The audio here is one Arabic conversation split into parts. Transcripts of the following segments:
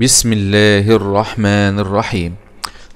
بسم الله الرحمن الرحيم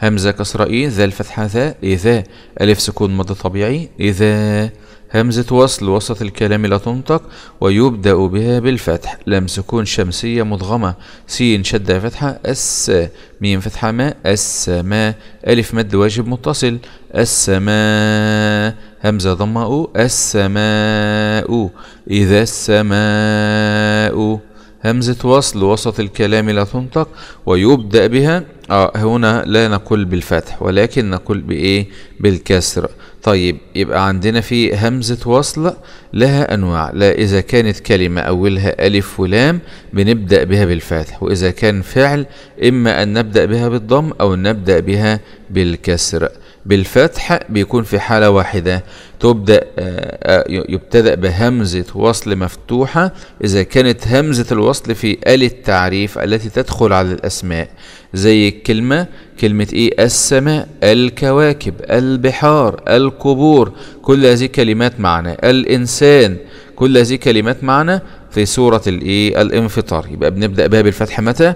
همزة كسرة إيه ذا الفتحة ذا إذا ألف سكون مضى طبيعي إذا همزة وصل وسط الكلام لا تنطق ويبدأ بها بالفتح لم سكون شمسية مضغمة سين شدة فتحة أس ميم فتحة ما السماء ألف مد واجب متصل السماء همزة ضمة أو السماء إذا السماء همزة وصل وسط الكلام لا تنطق ويبدأ بها آه هنا لا نقول بالفتح ولكن نقول بإيه بالكسر طيب يبقى عندنا في همزة وصل لها أنواع لا إذا كانت كلمة أولها ألف ولام بنبدأ بها بالفتح وإذا كان فعل إما أن نبدأ بها بالضم أو نبدأ بها بالكسر بالفتح بيكون في حالة واحدة تبدأ آه، آه، يبتدأ بهمزة وصل مفتوحة إذا كانت همزة الوصل في آل التعريف التي تدخل على الأسماء زي الكلمة كلمة إيه السماء الكواكب البحار القبور كل هذه كلمات معنى الإنسان كل هذه كلمات معنى في سورة الإيه الانفطار يبقى بنبدأ بها بالفتح متى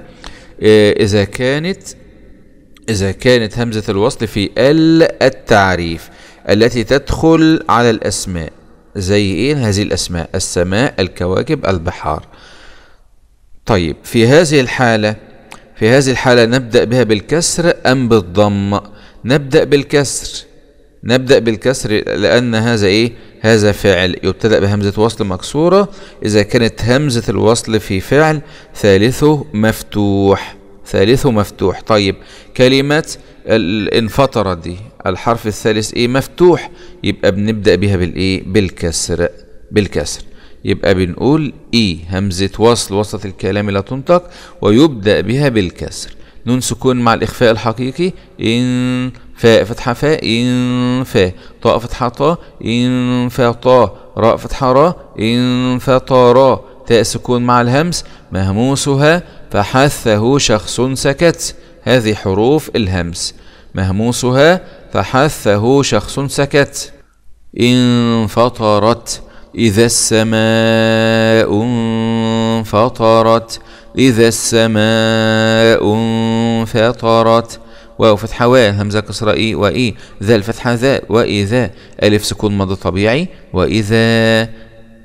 آه، إذا كانت إذا كانت همزة الوصل في ال التعريف التي تدخل على الأسماء زي إيه هذه الأسماء السماء الكواكب البحار طيب في هذه الحالة في هذه الحالة نبدأ بها بالكسر أم بالضم نبدأ بالكسر نبدأ بالكسر لأن هذا إيه هذا فعل يبتدأ بهمزة وصل مكسورة إذا كانت همزة الوصل في فعل ثالثه مفتوح ثالثه مفتوح طيب كلمة انفطرت دي الحرف الثالث ايه مفتوح يبقى بنبدأ بها بالايه بالكسر بالكسر يبقى بنقول اي همزة وصل وسط الكلام لا تنطق ويبدأ بها بالكسر نون سكون مع الإخفاء الحقيقي إن فاء فتحة فاء إن فاء طاء فتحة طاء إن فاء طاء راء فتحة راء إن فاء طاء راء تاء سكون مع الهمس مهموسها فحثه شخص سكت هذه حروف الهمس مهموسها فحثه شخص سكت انفطرت إذا السماء انفطرت إذا السماء انفطرت واو فتحة واو همزة كسرة إي وإي ذا الفتحة ذا وإذا ألف سكون مضى طبيعي وإذا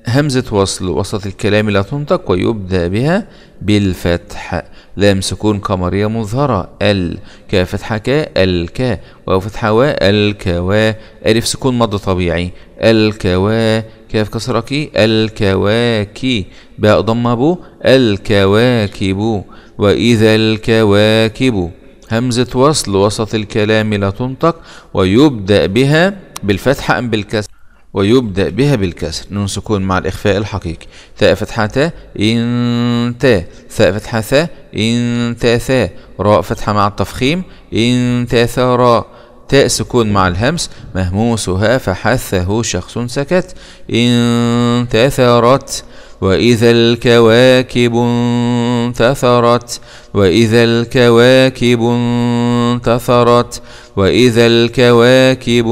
همزة وصل وسط الكلام لا تنطق ويبدأ بها بالفتح لام سكون قمرية مظهرة ال ك فتحة ك الكا واو فتحة وا الكوا ألف سكون مد طبيعي الكوا كاف كسرة كي الكواكي باء ضمة بو الكواكب وإذا الكواكب همزة وصل وسط الكلام لا تنطق ويبدأ بها بالفتحة أم بالكسر ويبدأ بها بالكسر نون سكون مع الإخفاء الحقيقي تاء فتحة تاء إن تاء ثاء فتحة ثاء إن تاء ثاء راء فتحة مع التفخيم إن تاء ثاء راء تاء سكون مع الهمس مهموسها فحثه شخص سكت إن تثرت وإذا الكواكب انتثرت وإذا الكواكب انتثرت وإذا الكواكب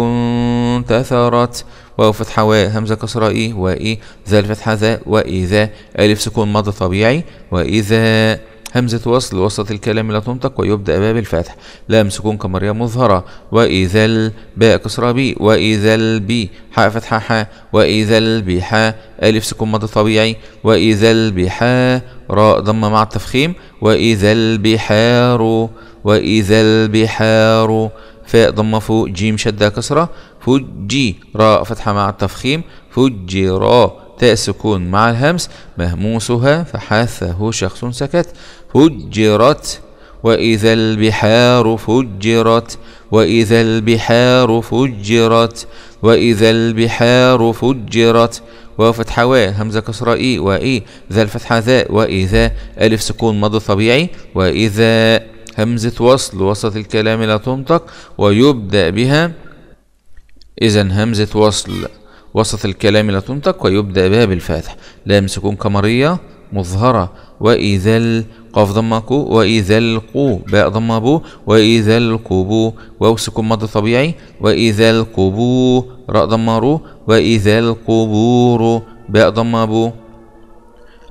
انتثرت واو فتحة و همزة كسرة إي وإي ذا الفتحة ذا وإذا ألف سكون مضى طبيعي وإذا همزة وصل وسط الكلام لا تنطق ويبدأ باب الفتح لام سكون كمرية مظهرة وإذا الباء كسرة بي وإذا البي حاء فتحة حاء وإذا حاء ألف سكون مضى طبيعي وإذا حاء راء ضمة مع التفخيم وإذا البحار وإذا البحار فاء ضمة فوق جيم شدة كسرة فجي راء فتحة مع التفخيم فجي راء تاء سكون مع الهمس مهموسها فحثه شخص سكت فجرت وإذا البحار فجرت وإذا البحار فجرت وإذا البحار فجرت وفتحة و همزة كسرة إي وإي ذا الفتحة ذا وإذا ألف سكون مضى طبيعي وإذا همزة وصل وسط الكلام لا تنطق ويبدأ بها إذا همزة وصل وسط الكلام لا تنطق ويبدأ بها بالفتح لام سكون قمرية مظهرة وإذا القاف ضم قو وإذا القو باء ضم بو وإذا القبو واو سكون مضي طبيعي وإذا القبو راء ضمرو رو وإذا القبور باء ضم بو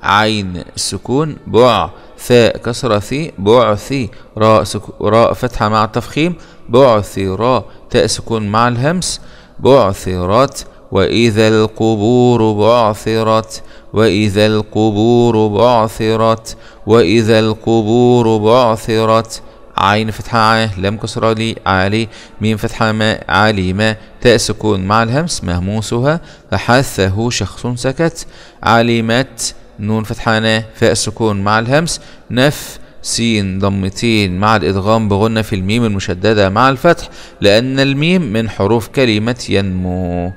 عين السكون بع ثاء كسرة ثي بعثي راء راء فتحة مع التفخيم بعثي راء تاء سكون مع الهمس بعثرت وإذا القبور بعثرت وإذا القبور بعثرت وإذا القبور بعثرت عين فتحة عاه لم كسرة لي علي ميم فتحة ما علي ما تاء سكون مع الهمس مهموسها فحثه شخص سكت علمت نون فتحانة فاء السكون مع الهمس نف سين ضمتين مع الإدغام بغنة في الميم المشددة مع الفتح لأن الميم من حروف كلمة ينمو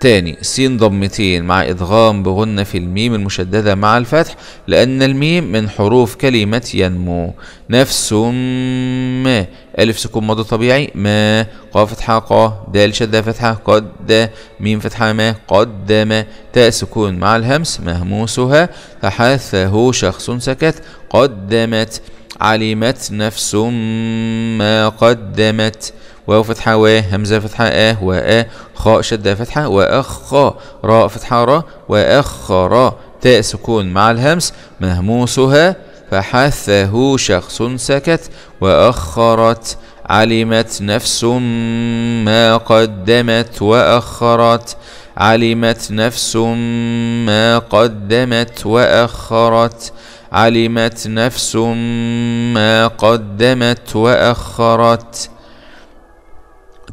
تاني س ضمتين مع إدغام بغنة في الميم المشددة مع الفتح لأن الميم من حروف كلمة ينمو نفس ما ألف سكون ماضي طبيعي ما ق فتحة ق د شدة فتحة قد ميم فتحة ما قدم تاء سكون مع الهمس مهموسها تحثه شخص سكت قدمت علمت نفس ما قدمت واو فتحة و همزة فتحة آ آه، ا آه، خاء شدة فتحة وأخ آه، راء فتحة را وأخ را تاء سكون مع الهمس مهموسها فحثه شخص سكت وأخرت علمت نفس ما قدمت وأخرت علمت نفس ما قدمت وأخرت علمت نفس ما قدمت وأخرت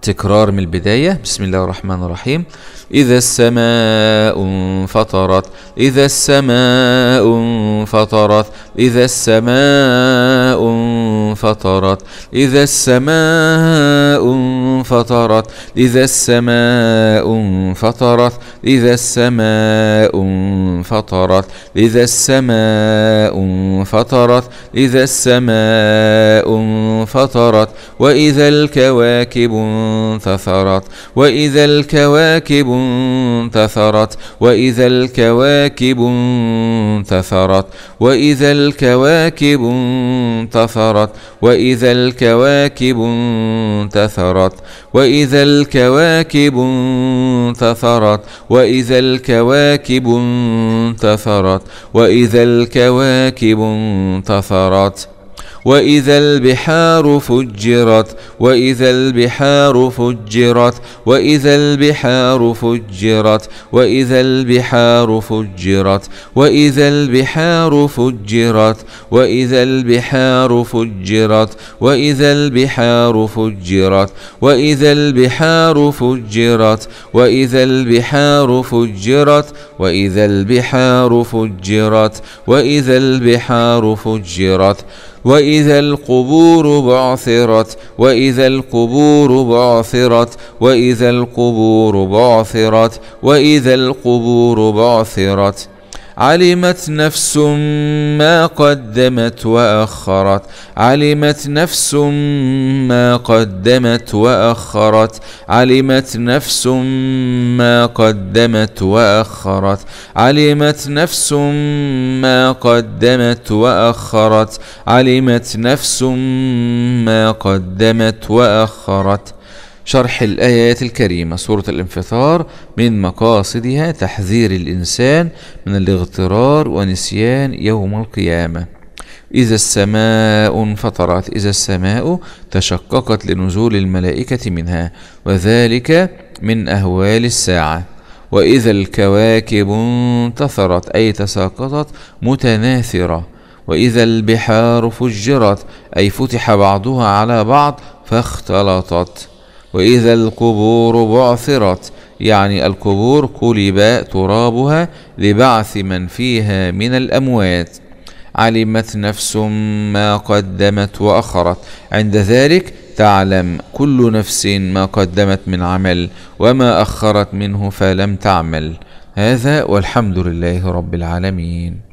تكرار من البداية بسم الله الرحمن الرحيم إذا السماء انفطرت إذا السماء انفطرت إذا السماء انفطرت إذا السماء انفطرت إذا السماء انفطرت إذا السماء انفطرت إذا السماء انفطرت إذا السماء انفطرت وإذا الكواكب انتثرت وإذا الكواكب انتثرت وإذا الكواكب انتثرت واذا الكواكب انتثرت واذا الكواكب انتثرت واذا الكواكب انتثرت واذا الكواكب انتثرت واذا الكواكب انتثرت وإذا البحار فجرت وإذا البحار فجرت وإذا البحار فجرت وإذا البحار فجرت وإذا البحار فجرت وإذا البحار فجرت وإذا البحار فجرت وإذا البحار فجرت وإذا البحار فجرت وإذا البحار فجرت وإذا البحار فجرت وإذا وإذا القبور بعثرت وإذا القبور بعثرت وإذا القبور بعثرت وإذا القبور بعثرت علمت نفس ما قدمت واخرت علمت نفس ما قدمت واخرت علمت نفس ما قدمت واخرت علمت نفس ما قدمت واخرت علمت نفس ما قدمت واخرت شرح الآيات الكريمة سورة الانفطار من مقاصدها تحذير الإنسان من الاغترار ونسيان يوم القيامة إذا السماء انفطرت إذا السماء تشققت لنزول الملائكة منها وذلك من أهوال الساعة وإذا الكواكب انتثرت أي تساقطت متناثرة وإذا البحار فجرت أي فتح بعضها على بعض فاختلطت وإذا القبور بعثرت يعني القبور قلب ترابها لبعث من فيها من الأموات علمت نفس ما قدمت وأخرت عند ذلك تعلم كل نفس ما قدمت من عمل وما أخرت منه فلم تعمل هذا والحمد لله رب العالمين